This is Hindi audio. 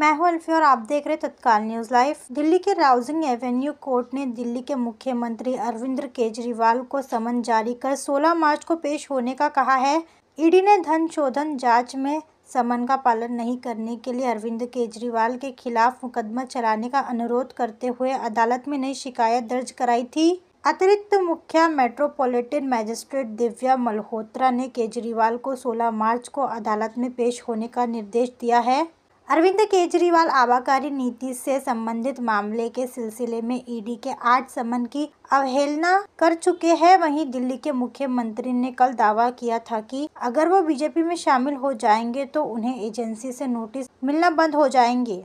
मैं हूं अल्फी और आप देख रहे तत्काल न्यूज़ लाइव दिल्ली के राउजिंग एवेन्यू कोर्ट ने दिल्ली के मुख्यमंत्री अरविंद केजरीवाल को समन जारी कर 16 मार्च को पेश होने का कहा है ईडी ने धन शोधन जांच में समन का पालन नहीं करने के लिए अरविंद केजरीवाल के खिलाफ मुकदमा चलाने का अनुरोध करते हुए अदालत में नई शिकायत दर्ज कराई थी अतिरिक्त मुख्य मेट्रोपॉलिटन मजिस्ट्रेट दिव्या मल्होत्रा ने केजरीवाल को 16 मार्च को अदालत में पेश होने का निर्देश दिया है अरविंद केजरीवाल आबाकारी नीति से संबंधित मामले के सिलसिले में ईडी के आठ समन की अवहेलना कर चुके हैं वहीं दिल्ली के मुख्यमंत्री ने कल दावा किया था कि अगर वो बीजेपी में शामिल हो जाएंगे तो उन्हें एजेंसी से नोटिस मिलना बंद हो जाएंगे